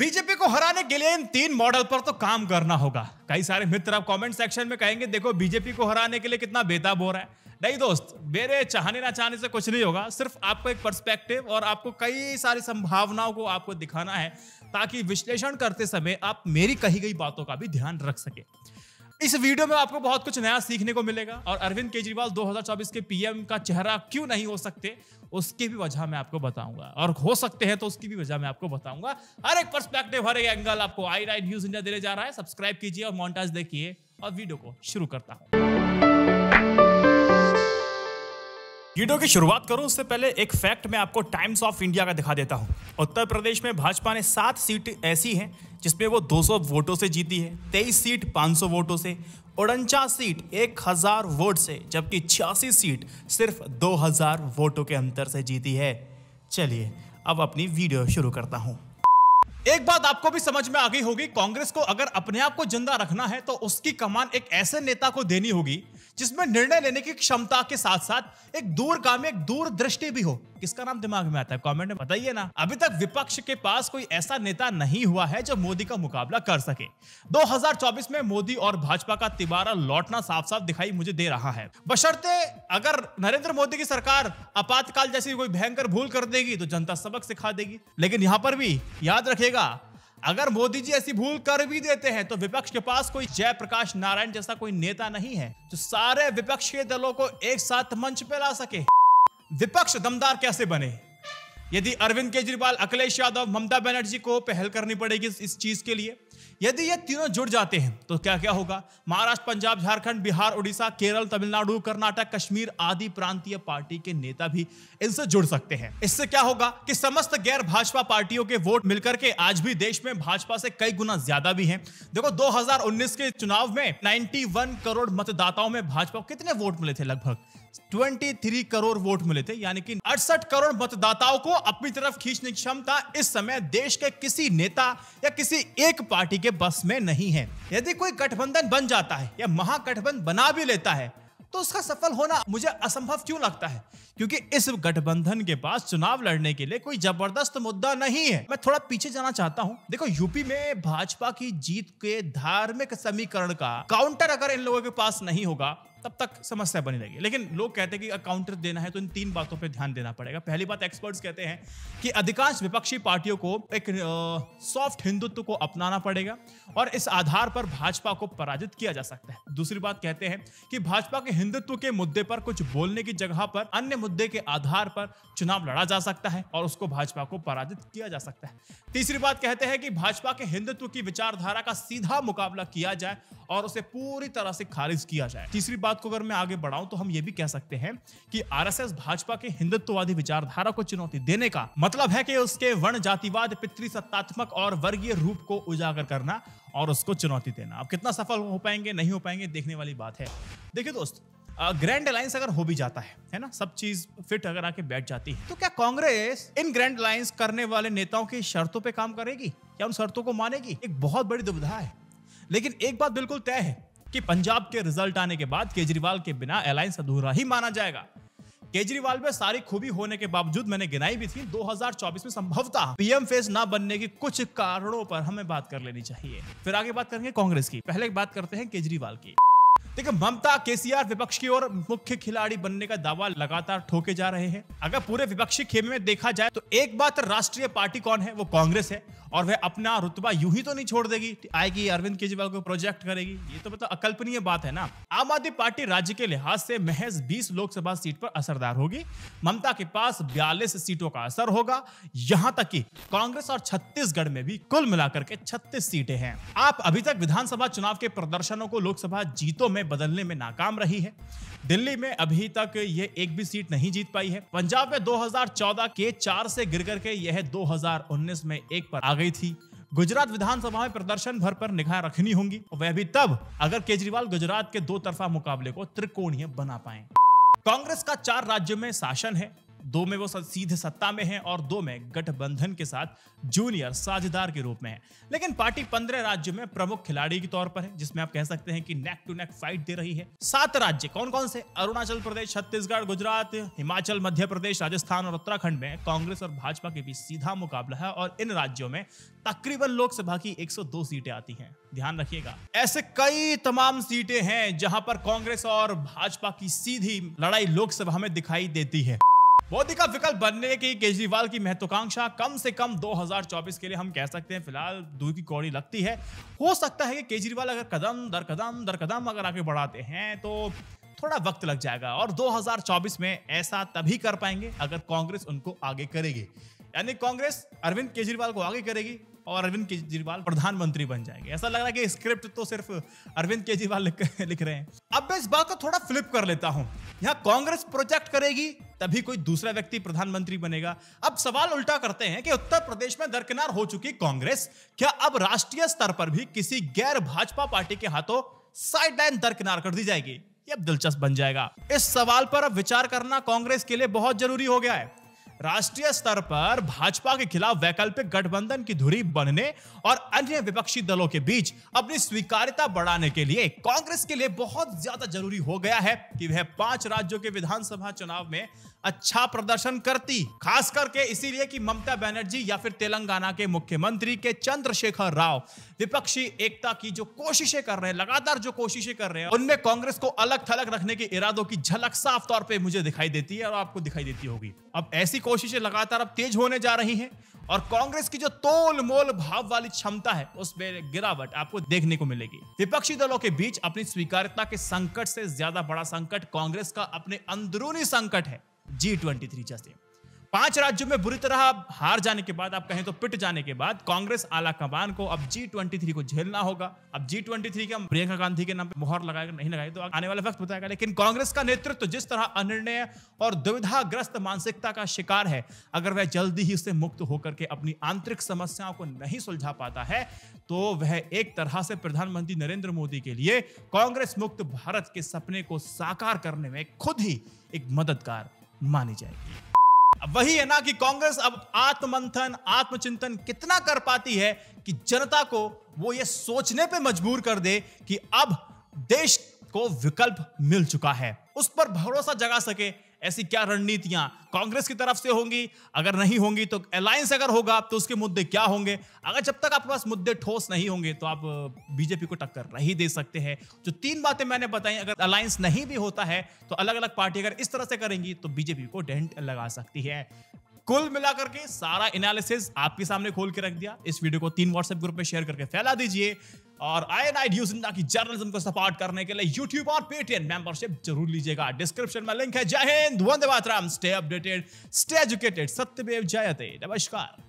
BJP को हराने के लिए इन तीन मॉडल पर तो काम करना होगा कई सारे मित्र आप कमेंट सेक्शन में कहेंगे देखो बीजेपी को हराने के लिए कितना बेताब हो रहा है नहीं दोस्त मेरे चाहने ना चाहने से कुछ नहीं होगा सिर्फ आपको एक पर्सपेक्टिव और आपको कई सारी संभावनाओं को आपको दिखाना है ताकि विश्लेषण करते समय आप मेरी कही गई बातों का भी ध्यान रख सके इस वीडियो में आपको बहुत कुछ नया सीखने को मिलेगा और अरविंद केजरीवाल 2024 के पीएम का चेहरा क्यों नहीं हो सकते उसकी भी वजह मैं आपको बताऊंगा और हो सकते हैं तो उसकी भी वजह मैं आपको बताऊंगा हर एक पर्सपेक्टिव हर एक एंगल आपको आई राइट न्यूज इंडिया देने जा रहा है सब्सक्राइब कीजिए और मोन्टाज देखिए और वीडियो को शुरू करता हूं वीडियो की शुरुआत करूं उससे पहले एक फैक्ट मैं आपको टाइम्स ऑफ इंडिया का दिखा देता हूं उत्तर प्रदेश में भाजपा ने सात सीट ऐसी हैं जिसमें वो 200 वोटों से जीती है तेईस सीट 500 वोटों से उनचास सीट 1000 वोट से जबकि छियासी सीट सिर्फ 2000 वोटों के अंतर से जीती है चलिए अब अपनी वीडियो शुरू करता हूँ एक बात आपको भी समझ में आ गई होगी कांग्रेस को अगर अपने आप को जिंदा रखना है तो उसकी कमान एक ऐसे नेता को देनी होगी जिसमें निर्णय लेने की क्षमता के साथ साथ एक काम एक दृष्टि भी हो किसका नाम दिमाग में आता है कमेंट में बताइए ना अभी तक विपक्ष के पास कोई ऐसा नेता नहीं हुआ है जो मोदी का मुकाबला कर सके 2024 में मोदी और भाजपा का तिबारा लौटना साफ साफ दिखाई मुझे दे रहा है बशर्ते अगर नरेंद्र मोदी की सरकार आपातकाल जैसी कोई भयंकर भूल कर देगी तो जनता सबक सिखा देगी लेकिन यहाँ पर भी याद रखेगा अगर मोदी जी ऐसी भूल कर भी देते हैं तो विपक्ष के पास कोई जयप्रकाश नारायण जैसा कोई नेता नहीं है जो सारे विपक्ष के दलों को एक साथ मंच पे ला सके विपक्ष दमदार कैसे बने यदि अरविंद केजरीवाल अखिलेश यादव ममता बनर्जी को पहल करनी पड़ेगी इस चीज के लिए यदि ये तीनों जुड़ जाते हैं तो क्या क्या होगा महाराष्ट्र पंजाब झारखंड बिहार उड़ीसा केरल तमिलनाडु कर्नाटक कश्मीर आदि प्रांतीय पार्टी के नेता भी इनसे जुड़ सकते हैं इससे क्या होगा कि समस्त गैर भाजपा पार्टियों के वोट मिलकर के आज भी देश में भाजपा से कई गुना ज्यादा भी है देखो दो के चुनाव में 91 करोड़ मतदाताओं में भाजपा को कितने वोट मिले थे लगभग 23 करोड़ वोट मिले थे यानी कि अड़सठ करोड़ मतदाताओं को अपनी तरफ खींचने की क्षमता इस समय देश के किसी नेता या किसी एक पार्टी के बस में नहीं है यदि कोई गठबंधन बन जाता है या महागठबंधन बना भी लेता है तो उसका सफल होना मुझे असंभव क्यों लगता है क्योंकि इस गठबंधन के पास चुनाव लड़ने के लिए कोई जबरदस्त मुद्दा नहीं है मैं थोड़ा पीछे जाना चाहता हूँ देखो यूपी में भाजपा की जीत के धार्मिक समीकरण का काउंटर अगर इन लोगों के पास नहीं होगा तब तक समस्या बनी रहेगी लेकिन लोग कहते हैं कि अकाउंटर देना है तो इन तीन बातों पर ध्यान देना पड़ेगा पहली बात एक्सपर्ट्स कहते हैं कि अधिकांश विपक्षी पार्टियों को एक सॉफ्ट हिंदुत्व को अपनाना पड़ेगा और इस आधार पर भाजपा को पराजित किया जा सकता है दूसरी बात कहते हैं कि भाजपा के हिंदुत्व के मुद्दे पर कुछ बोलने की जगह पर अन्य मुद्दे के आधार पर चुनाव लड़ा जा सकता है और उसको भाजपा को पराजित किया जा सकता है तीसरी बात कहते हैं कि भाजपा के हिंदुत्व की विचारधारा का सीधा मुकाबला किया जाए और उसे पूरी तरह से खारिज किया जाए तीसरी बात बात को अगर मैं आगे बढ़ाऊं तो हम ये भी कह सकते हैं कि आरएसएस भाजपा के हिंदुत्ववादी विचारधारा को चुनौती देने का मतलब है कि उसके वर्ण जातिवाद पितृसत्तात्मक और वर्गीय रूप को उजागर करना और उसको चुनौती देना अब कितना सफल हो पाएंगे नहीं हो पाएंगे देखने वाली बात है देखिए दोस्त ग्रैंड अलायंस अगर हो भी जाता है है ना सब चीज फिट अगर आके बैठ जाती है तो क्या कांग्रेस इन ग्रैंड अलायंस करने वाले नेताओं की शर्तों पे काम करेगी क्या उन शर्तों को मानेगी एक बहुत बड़ी दुविधा है लेकिन एक बात बिल्कुल तय है कि पंजाब के रिजल्ट आने के बाद केजरीवाल के बिना अलायंस अधूरा ही माना जाएगा केजरीवाल में सारी खूबी होने के बावजूद मैंने गिनाई भी थी 2024 में संभवतः पीएम फेस ना बनने के कुछ कारणों पर हमें बात कर लेनी चाहिए फिर आगे बात करेंगे कांग्रेस की पहले बात करते हैं केजरीवाल की देखिए ममता केसीआर विपक्ष की ओर मुख्य खिलाड़ी बनने का दावा लगातार ठोके जा रहे हैं अगर पूरे विपक्षी खेमे में देखा जाए तो एक बात राष्ट्रीय पार्टी कौन है वो कांग्रेस है और वह अपना रुतबा यूं ही तो नहीं छोड़ देगी आएगी अरविंद केजरीवाल को प्रोजेक्ट करेगी ये तो मतलब अकल्पनीय बात है ना आम आदमी पार्टी राज्य के लिहाज से महज 20 लोकसभा सीट पर असरदार होगी ममता के पास 42 सीटों का असर होगा यहाँ तक कि कांग्रेस और छत्तीसगढ़ में भी कुल मिलाकर के छत्तीस सीटें हैं आप अभी तक विधानसभा चुनाव के प्रदर्शनों को लोकसभा जीतों में में बदलने में नाकाम रही है दिल्ली में अभी तक ये एक भी सीट नहीं जीत पाई है पंजाब में 2014 के चार से गिर करके यह 2019 में एक पर आ गई थी गुजरात विधानसभा में प्रदर्शन भर पर निगाह रखनी होंगी वह भी तब अगर केजरीवाल गुजरात के दो तरफा मुकाबले को त्रिकोणीय बना पाए कांग्रेस का चार राज्यों में शासन है दो में वो सीधे सत्ता में हैं और दो में गठबंधन के साथ जूनियर साझेदार के रूप में है लेकिन पार्टी पंद्रह राज्यों में प्रमुख खिलाड़ी के तौर पर है जिसमें आप कह सकते हैं कि नेक टू नेक फाइट दे रही है सात राज्य कौन कौन से अरुणाचल प्रदेश छत्तीसगढ़ गुजरात हिमाचल मध्य प्रदेश राजस्थान और उत्तराखंड में कांग्रेस और भाजपा के बीच सीधा मुकाबला है और इन राज्यों में तकरीबन लोकसभा की 102 सीटें आती हैं ध्यान रखिएगा ऐसे कई तमाम सीटें हैं जहां पर कांग्रेस और भाजपा की सीधी लड़ाई लोकसभा में दिखाई देती है मोदी का विकल्प बनने की केजरीवाल की महत्वाकांक्षा कम से कम 2024 के लिए हम कह सकते हैं फिलहाल दूर की कौड़ी लगती है हो सकता है कि केजरीवाल अगर कदम दर कदम दर कदम अगर आगे बढ़ाते हैं तो थोड़ा वक्त लग जाएगा और 2024 में ऐसा तभी कर पाएंगे अगर कांग्रेस उनको आगे करेगी यानी कांग्रेस अरविंद केजरीवाल को आगे करेगी और अरविंद केजरीवाल प्रधानमंत्री बन जाएंगे ऐसा लग रहा है कि स्क्रिप्ट तो सिर्फ अरविंद केजरीवाल लिख रहे हैं अब मैं इस बात को थोड़ा फ्लिप कर लेता हूं यहाँ कांग्रेस प्रोजेक्ट करेगी तभी कोई दूसरा व्यक्ति प्रधानमंत्री बनेगा अब सवाल उल्टा करते हैं कि उत्तर प्रदेश में दरकिनार हो चुकी कांग्रेस क्या अब राष्ट्रीय स्तर पर भी किसी गैर भाजपा पार्टी के हाथों साइडलाइन दरकिनार कर दी जाएगी अब दिलचस्प बन जाएगा इस सवाल पर अब विचार करना कांग्रेस के लिए बहुत जरूरी हो गया है राष्ट्रीय स्तर पर भाजपा के खिलाफ वैकल्पिक गठबंधन की धुरी बनने और अन्य विपक्षी दलों के बीच अपनी स्वीकार्यता बढ़ाने के लिए कांग्रेस के लिए बहुत ज्यादा जरूरी हो गया है कि वह पांच राज्यों के विधानसभा चुनाव में अच्छा प्रदर्शन करती खास करके इसीलिए कि ममता बनर्जी या फिर तेलंगाना के मुख्यमंत्री के चंद्रशेखर राव विपक्षी एकता की जो कोशिशें कर रहे हैं लगातार जो कोशिशें कर रहे हैं उनमें कांग्रेस को अलग थलग रखने के इरादों की झलक साफ तौर पर मुझे दिखाई देती है और आपको दिखाई देती होगी अब ऐसी कोशिशें लगातार अब तेज होने जा रही है और कांग्रेस की जो तोल मोल भाव वाली क्षमता है उसमें गिरावट आपको देखने को मिलेगी विपक्षी दलों के बीच अपनी स्वीकारता के संकट से ज्यादा बड़ा संकट कांग्रेस का अपने अंदरूनी संकट है जी ट्वेंटी थ्री जैसे पांच राज्यों में बुरी तरह हार जाने के बाद आप कहें तो पिट जाने के बाद कांग्रेस आला कमान को अब जी ट्वेंटी थ्री को झेलना होगा अब जी ट्वेंटी थ्री के हम प्रियंका गांधी के नाम पर मोहर लगाएगा नहीं लगाएगा तो आने वाला वक्त बताएगा लेकिन कांग्रेस का नेतृत्व तो जिस तरह अनिर्णय और दुविधाग्रस्त मानसिकता का शिकार है अगर वह जल्दी ही उससे मुक्त होकर के अपनी आंतरिक समस्याओं को नहीं सुलझा पाता है तो वह एक तरह से प्रधानमंत्री नरेंद्र मोदी के लिए कांग्रेस मुक्त भारत के सपने को साकार करने में खुद ही एक मददगार मानी जाएगी वही है ना कि कांग्रेस अब आत्ममंथन आत्मचिंतन कितना कर पाती है कि जनता को वो ये सोचने पे मजबूर कर दे कि अब देश को विकल्प मिल चुका है उस पर भरोसा जगा सके ऐसी क्या रणनीतियां कांग्रेस की तरफ से होंगी अगर नहीं होंगी तो अलायंस अगर होगा तो उसके मुद्दे क्या होंगे अगर जब तक आपके पास मुद्दे ठोस नहीं होंगे तो आप बीजेपी को टक्कर नहीं दे सकते हैं जो तीन बातें मैंने बताई अगर अलायंस नहीं भी होता है तो अलग अलग पार्टी अगर इस तरह से करेंगी तो बीजेपी को डेंट लगा सकती है कुल मिलाकर के सारा एनालिसिस आपके सामने खोल के रख दिया इस वीडियो को तीन व्हाट्सएप ग्रुप में शेयर करके फैला दीजिए और आई एन आई डी जिंदा की जर्नलिज्म को सपोर्ट करने के लिए यूट्यूब और पेटीएम मेंबरशिप जरूर लीजिएगा डिस्क्रिप्शन में लिंक है जय हिंद वंदे मातराम स्टे अपडेटेड स्टे एजुकेटेड सत्यदेव जयते नमस्कार